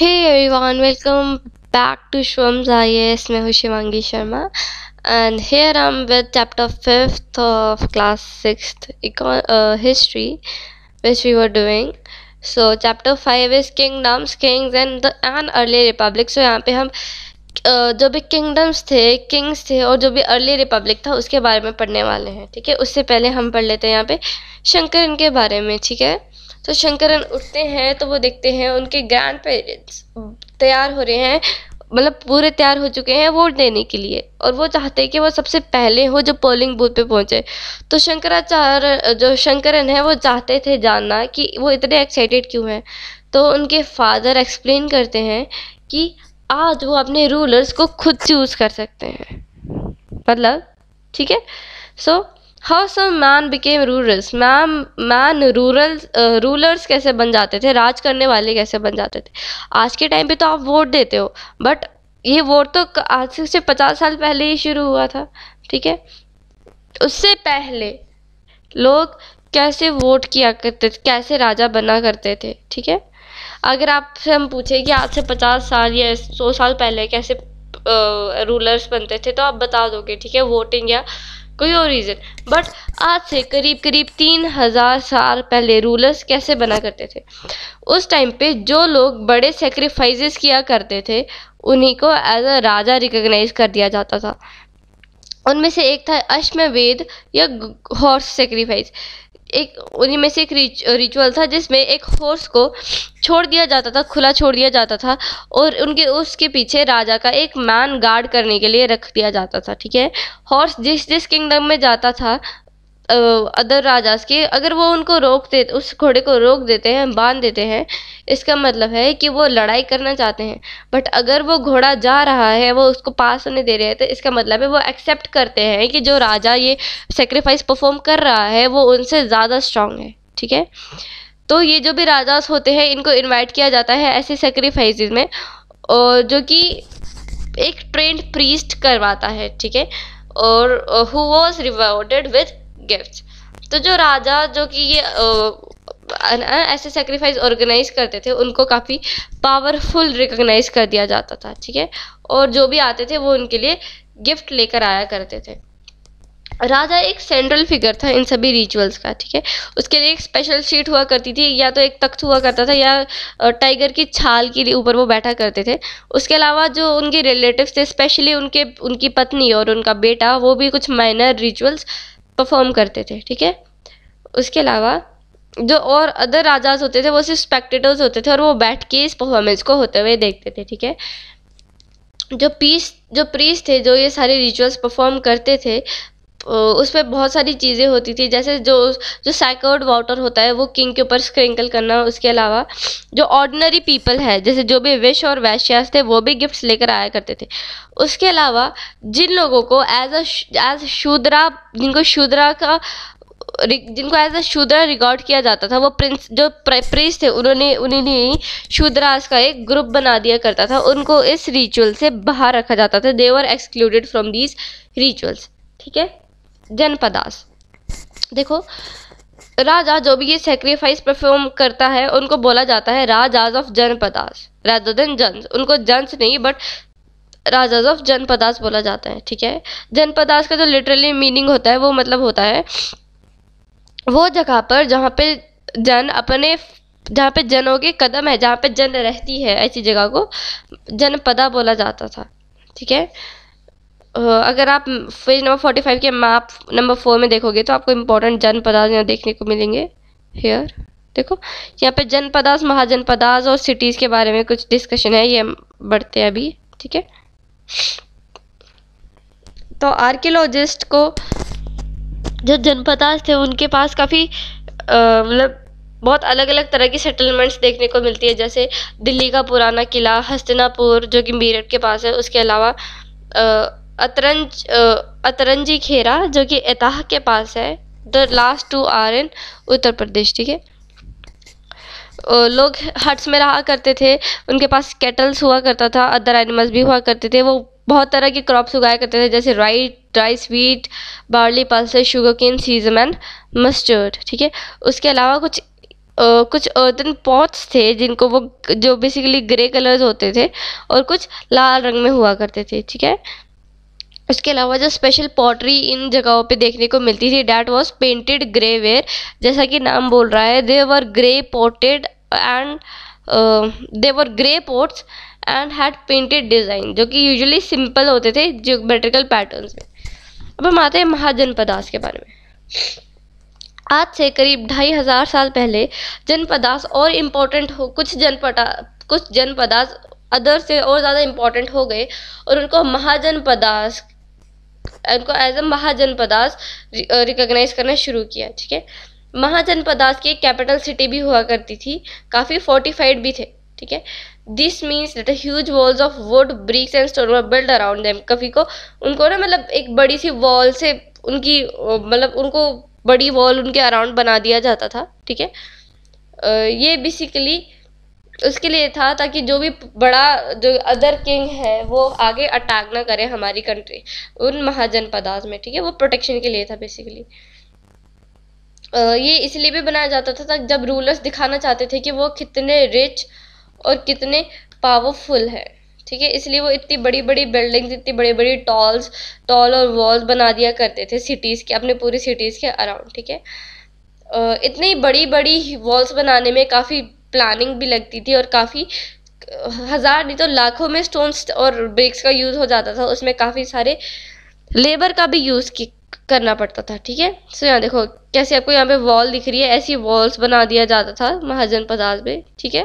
hey everyone welcome back to Shubham's IAS मैं हूं Shivangi Sharma and here I am with chapter fifth of class six history which we were doing so chapter five is kingdoms kings and the an early republic so यहाँ पे हम जो भी kingdoms थे Kings थे और जो भी अर्ली रिपब्लिक था उसके बारे में पढ़ने वाले हैं ठीक है उससे पहले हम पढ़ लेते हैं यहाँ पे शंकरन के बारे में ठीक है तो शंकरन उठते हैं तो वो देखते हैं उनके ग्रैंड पेरेंट्स तैयार हो रहे हैं मतलब पूरे तैयार हो चुके हैं वोट देने के लिए और वो चाहते हैं कि वो सबसे पहले हो जो पोलिंग बूथ पे पहुंचे तो शंकराचार्य जो शंकरन है वो चाहते थे जानना कि वो इतने एक्साइटेड क्यों हैं तो उनके फादर एक्सप्लेन करते हैं कि आज वो अपने रूलर्स को खुद चूज कर सकते हैं मतलब ठीक है so how some man became rulers ma'am man rural rulers कैसे बन जाते थे राज करने वाले कैसे बन जाते थे आज के टाइम पे तो आप वोट देते हो बट ये वोट तो आज से पचास साल पहले ही शुरू हुआ था ठीक है उससे पहले लोग कैसे वोट किया करते थे कैसे राजा बना करते थे ठीक है अगर आपसे हम पूछें कि आज से पचास साल या सौ साल पहले कैसे रूलर्स बनते थे तो आप बता दोगे ठीक है वोटिंग या कोई और रीज़न बट आज से करीब करीब तीन हज़ार साल पहले रूलर्स कैसे बना करते थे उस टाइम पे जो लोग बड़े सेक्रीफाइज किया करते थे उन्हीं को एज अ राजा रिकॉग्नाइज कर दिया जाता था उनमें से एक था अश्वमेध या हॉर्स सेक्रीफाइस एक उन्हीं में से एक रिचुअल था जिसमें एक हॉर्स को छोड़ दिया जाता था खुला छोड़ दिया जाता था और उनके उसके पीछे राजा का एक मैन गार्ड करने के लिए रख दिया जाता था ठीक है हॉर्स जिस जिस किंगडम में जाता था अदर राजास के अगर वो उनको रोक दे उस घोड़े को रोक देते हैं बांध देते हैं इसका मतलब है कि वो लड़ाई करना चाहते हैं बट अगर वो घोड़ा जा रहा है वो उसको पास होने दे रहे हैं तो इसका मतलब है वो एक्सेप्ट करते हैं कि जो राजा ये सेक्रीफाइस परफॉर्म कर रहा है वो उनसे ज़्यादा स्ट्रांग है ठीक है तो ये जो भी राजास होते हैं इनको इन्वाइट किया जाता है ऐसे सेक्रीफाइस में और जो कि एक ट्रेंड प्रीस्ट करवाता है ठीक है और who was rewarded with gift तो जो राजा जो कि ये ऐसे सेक्रीफाइस ऑर्गेनाइज करते थे उनको काफ़ी पावरफुल रिकोगनाइज कर दिया जाता था ठीक है और जो भी आते थे वो उनके लिए गिफ्ट लेकर आया करते थे राजा एक सेंट्रल फिगर था इन सभी रिचुअल्स का ठीक है उसके लिए एक स्पेशल शीट हुआ करती थी या तो एक तख्त हुआ करता था या टाइगर की छाल के ऊपर वो बैठा करते थे उसके अलावा जो उनके रिलेटिव्स थे स्पेशली उनके उनकी पत्नी और उनका बेटा वो भी कुछ माइनर रिचुअल्स परफॉर्म करते थे ठीक है उसके अलावा जो और अदर राजाज होते थे वो सिर्फ स्पेक्टेटर्स होते थे और वो बैठ के इस परफॉर्मेंस को होते हुए देखते थे ठीक है जो पीस जो प्रीस थे जो ये सारे रिचुअल्स परफॉर्म करते थे उस पर बहुत सारी चीज़ें होती थी जैसे जो जो साइकर्ड वाटर होता है वो किंग के ऊपर स्क्रिंकल करना उसके अलावा जो ऑर्डिनरी पीपल है जैसे जो भी विश और वैश्यास थे वो भी गिफ्ट्स लेकर आया करते थे उसके अलावा जिन लोगों को एज अज शूद्रा जिनको शूद्रा का जिनको एज अ शूद्रा रिकॉर्ड किया जाता था वो प्रिंस जो प्रिंस थे उन्होंने ही शूद्रास का एक ग्रुप बना दिया करता था उनको इस रिचुअल से बाहर रखा जाता था they were excluded from these rituals ठीक है जनपदास देखो राजा जो भी ये सेक्रीफाइस परफॉर्म करता है उनको बोला जाता है rajas of janapadas rather than janas उनको जंस नहीं बट राजाज ऑफ जनपदास बोला जाता है ठीक है जनपदास का जो लिटरली मीनिंग होता है वो मतलब होता है वो जगह पर जहाँ पे जन अपने जहाँ पे जनों के कदम है जहाँ पे जन रहती है ऐसी जगह को जनपदा बोला जाता था ठीक है अगर आप पेज नंबर फोर्टी फाइव के मैप नंबर फोर में देखोगे तो आपको इम्पोर्टेंट जन पदार्थ यहाँ देखने को मिलेंगे हेयर देखो यहाँ पे जन पदार्थ महाजन पदार्थ और सिटीज़ के बारे में कुछ डिस्कशन है ये बढ़ते हैं अभी ठीक है तो आर्कियोलॉजिस्ट को जो जनपदार्थ थे उनके पास काफ़ी मतलब बहुत अलग अलग तरह की सेटलमेंट्स देखने को मिलती है जैसे दिल्ली का पुराना किला हस्तिनापुर जो कि मेरठ के पास है उसके अलावा अतरंज अतरंजी खेरा जो कि एताह के पास है the last two are in Uttar Pradesh ठीक है लोग हट्स में रहा करते थे उनके पास कैटल्स हुआ करता था अदर एनिमल्स भी हुआ करते थे वो बहुत तरह के क्रॉप्स उगाया करते थे जैसे rice dry sweet barley pulses sugar cane sesame and mustard ठीक है उसके अलावा कुछ आ, कुछ अर्दन पॉट्स थे जिनको वो जो बेसिकली ग्रे कलर्स होते थे और कुछ लाल रंग में हुआ करते थे ठीक है इसके अलावा जो स्पेशल पॉटरी इन जगहों पे देखने को मिलती थी that was painted grey ware जैसा कि नाम बोल रहा है they were grey potted and they were grey pots and had painted design जो कि यूजुअली सिंपल होते थे जियोमेट्रिकल पैटर्न में अब हम आते हैं महाजनपदास के बारे में आज से करीब ढाई हज़ार साल पहले जनपदास और इम्पोर्टेंट हो कुछ जनपदा कुछ जनपदास अदर से और ज़्यादा इम्पोर्टेंट हो गए और उनको महाजनपदास इनको एज अ महाजनपदास रिकोगनाइज करना शुरू किया ठीक है महाजनपदास की एक कैपिटल सिटी भी हुआ करती थी काफ़ी फोर्टिफाइड भी थे ठीक है this means that huge walls of wood bricks and stone were build around them कभी को उनको ना मतलब एक बड़ी सी वॉल से उनकी मतलब उनको बड़ी वॉल उनके अराउंड बना दिया जाता था ठीक है ये बेसिकली उसके लिए था ताकि जो भी बड़ा जो अदर किंग है वो आगे अटैक ना करे हमारी कंट्री उन महाजन पदार्थ में ठीक है वो प्रोटेक्शन के लिए था बेसिकली ये इसलिए भी बनाया जाता था जब रूलर्स दिखाना चाहते थे कि वो कितने रिच और कितने पावरफुल है ठीक है इसलिए वो इतनी बड़ी बड़ी बिल्डिंग्स इतनी बड़ी बड़ी टॉल्स टॉल और वॉल्स बना दिया करते थे सिटीज़ के अपने पूरी सिटीज़ के अराउंड ठीक है इतनी बड़ी बड़ी वॉल्स बनाने में काफ़ी प्लानिंग भी लगती थी और काफ़ी हज़ार नहीं तो लाखों में स्टोन्स और ब्रिक्स का यूज़ हो जाता था उसमें काफ़ी सारे लेबर का भी यूज़ करना पड़ता था ठीक है सो यहाँ देखो कैसे आपको यहाँ पे वॉल दिख रही है ऐसी वॉल्स बना दिया जाता था महाजन पदार्थ में ठीक है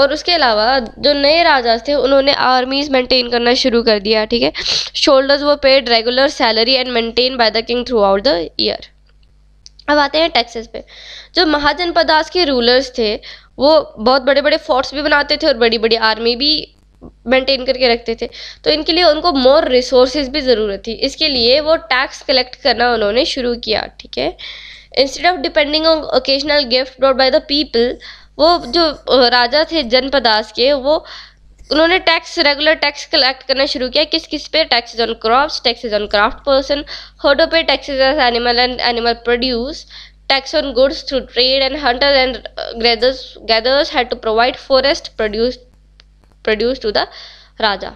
और उसके अलावा जो नए राजा थे उन्होंने आर्मीज मेंटेन करना शुरू कर दिया ठीक है शोल्डर्स वो paid regular salary and maintain by the king throughout the year अब आते हैं टैक्सेस पे जो महाजन पदास के रूलर्स थे वो बहुत बड़े बड़े फोर्ट्स भी बनाते थे और बड़ी बड़ी आर्मी भी मेंटेन करके रखते थे तो इनके लिए उनको मोर रिसोर्सेज भी ज़रूरत थी इसके लिए वो टैक्स कलेक्ट करना उन्होंने शुरू किया ठीक है instead of depending on occasional gift brought by the people वो जो राजा थे जनपदास के वो उन्होंने टैक्स रेगुलर टैक्स कलेक्ट करना शुरू किया किस किस पे taxes on crops taxes on craft persons होडो pay taxes on animal and animal produce tax on goods through trade and hunters and gatherers gathers had to provide forest produce produce to the raja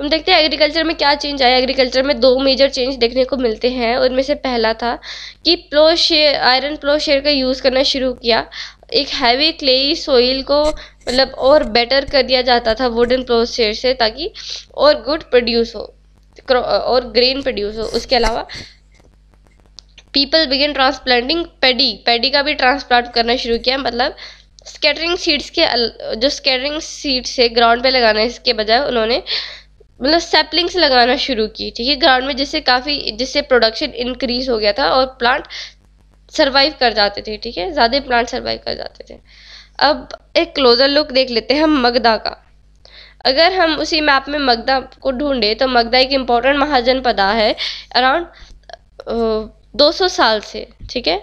हम देखते हैं agriculture में क्या change आया agriculture में दो major change देखने को मिलते हैं उनमें से पहला था कि plough share iron plough share का यूज़ करना शुरू किया एक हैवी क्लेई सोइल को मतलब और बेटर कर दिया जाता था वुडन प्रोसेस से ताकि और गुड प्रोड्यूस हो और ग्रेन प्रोड्यूस हो उसके अलावा people begin transplanting paddy paddy का भी ट्रांसप्लांट करना शुरू किया मतलब स्कैटरिंग सीड्स के जो स्कैटरिंग सीड्स है ग्राउंड पे लगाने के बजाय उन्होंने मतलब सेपलिंग्स लगाना शुरू की ठीक है ग्राउंड में जिससे काफ़ी जिससे प्रोडक्शन इंक्रीज हो गया था और प्लांट सरवाइव कर जाते थे ठीक है ज़्यादा प्लांट सरवाइव कर जाते थे अब एक क्लोज़र लुक देख लेते हैं हम मगदा का अगर हम उसी मैप में मगदा को ढूंढे तो मगदा एक इम्पोर्टेंट महाजन पदा है अराउंड 200 साल से ठीक है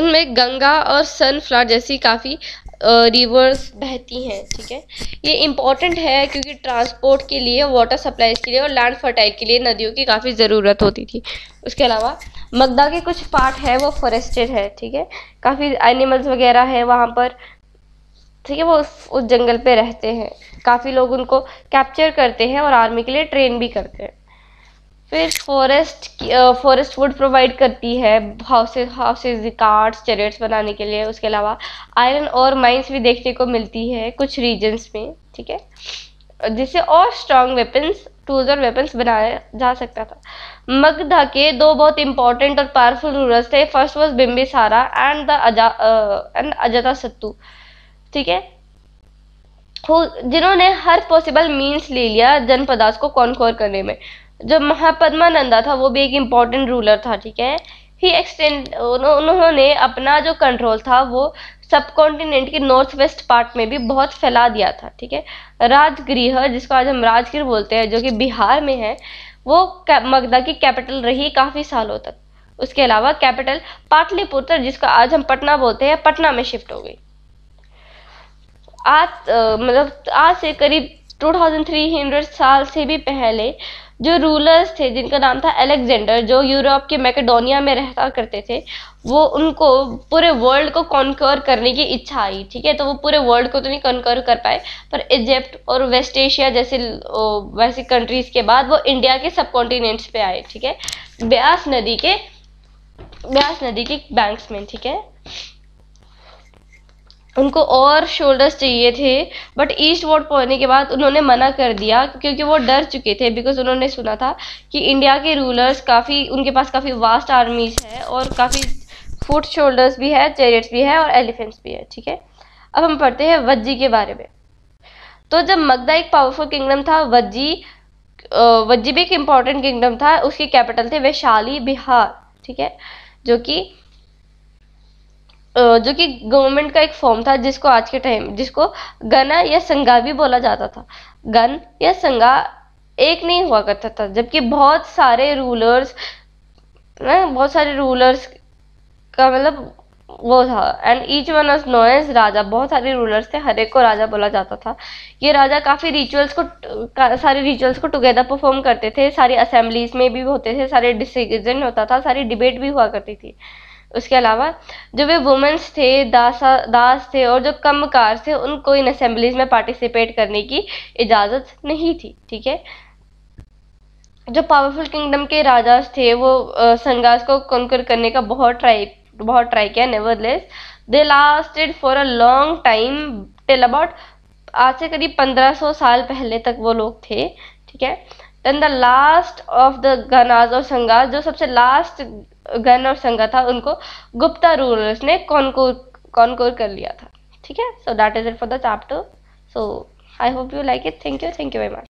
उनमें गंगा और सनफ्लावर जैसी काफ़ी रिवर्स बहती हैं ठीक है ये इम्पॉर्टेंट है क्योंकि ट्रांसपोर्ट के लिए वाटर सप्लाईज के लिए और लैंड फर्टाइल के लिए नदियों की काफ़ी ज़रूरत होती थी उसके अलावा मगदा के कुछ पार्ट है वो फॉरेस्टेड है ठीक है काफ़ी एनिमल्स वगैरह है वहाँ पर ठीक है वो उस, उस जंगल पे रहते हैं काफ़ी लोग उनको कैप्चर करते हैं और आर्मी के लिए ट्रेन भी करते हैं फिर फॉरेस्ट फॉरेस्ट वुड प्रोवाइड करती है हाउसेज हाउसेज कार्ड्स चैरेट्स बनाने के लिए उसके अलावा आयरन और माइंस भी देखने को मिलती है कुछ रीजन्स में ठीक है जिससे और स्ट्रॉन्ग वेपन्स टूल्स और वेपन्स बनाया जा सकता था मगधा के दो बहुत इंपॉर्टेंट और पावरफुल रूलर्स थे फर्स्ट वॉज सारा एंड द अजा एंड अजता सत्तू ठीक है जिन्होंने हर पॉसिबल मीन्स ले लिया जनपदास को कॉन्कोर करने में जो महापद्मानंदा था वो भी एक इम्पॉर्टेंट रूलर था ठीक है ही एक्सटेंड उन्होंने अपना जो कंट्रोल था वो सब कॉन्टिनेंट के नॉर्थ वेस्ट पार्ट में भी बहुत फैला दिया था ठीक है राजगृह जिसको आज हम राजगृह बोलते हैं जो कि बिहार में है वो मगधा की कैपिटल रही काफ़ी सालों तक उसके अलावा कैपिटल पाटलिपुत्र जिसको आज हम पटना बोलते हैं पटना में शिफ्ट हो गई आज मतलब आज से करीब 2300 साल से भी पहले जो रूलर्स थे जिनका नाम था अलेक्जेंडर जो यूरोप के मैकेडोनिया में रहता करते थे वो उनको पूरे वर्ल्ड को कॉन्कर करने की इच्छा आई ठीक है तो वो पूरे वर्ल्ड को तो नहीं कॉन्कर कर पाए पर इजिप्ट और वेस्ट एशिया जैसे वैसी कंट्रीज के बाद वो इंडिया के सब कॉन्टिनेंट्स पे आए ठीक है ब्यास नदी के ब्यास नदी के बैंक्स में ठीक है उनको और शोल्डर्स चाहिए थे बट ईस्ट वोट पहुँचने के बाद उन्होंने मना कर दिया क्योंकि वो डर चुके थे बिकॉज उन्होंने सुना था कि इंडिया के रूलर्स काफ़ी उनके पास काफ़ी वास्ट आर्मीज है और काफ़ी फुट शोल्डर्स भी है चैरियट्स भी है और एलिफेंट्स भी है ठीक है अब हम पढ़ते हैं वज्जी के बारे में तो जब मगदा एक पावरफुल किंगडम था वज्जी वज्जी भी एक इम्पॉर्टेंट किंगडम था उसकी कैपिटल थे वैशाली बिहार ठीक है जो कि जो कि गवर्नमेंट का एक फॉर्म था जिसको आज के टाइम जिसको गना या संगा भी बोला जाता था गन या संगा एक नहीं हुआ करता था जबकि बहुत सारे रूलर्स ना बहुत सारे रूलर्स का मतलब वो था and each one was known as raja बहुत सारे रूलर्स थे हर एक को राजा बोला जाता था ये राजा काफ़ी रिचुअल्स को सारे रिचुअल्स को टुगेदर परफॉर्म करते थे सारी असेंबलीज में भी होते थे सारे डिसीजन होता था सारी डिबेट भी हुआ करती थी उसके अलावा जो वे वुमेंस थे दासा दास थे और जो कम कार थे उनको इन असेंबलीज में पार्टिसिपेट करने की इजाज़त नहीं थी ठीक है जो पावरफुल किंगडम के राजास थे वो संगास को कंकर करने का बहुत ट्राई बहुत ट्राई किया nevertheless they lasted for a long time till about आज से करीब 1500 साल पहले तक वो लोग थे ठीक है then the last of the ganas और संगास जो सबसे लास्ट गन और संगा था उनको गुप्ता रूलर्स ने कॉनकोर कॉनकोर कर लिया था ठीक है so that is it for the chapter so I hope you like it thank you thank you very much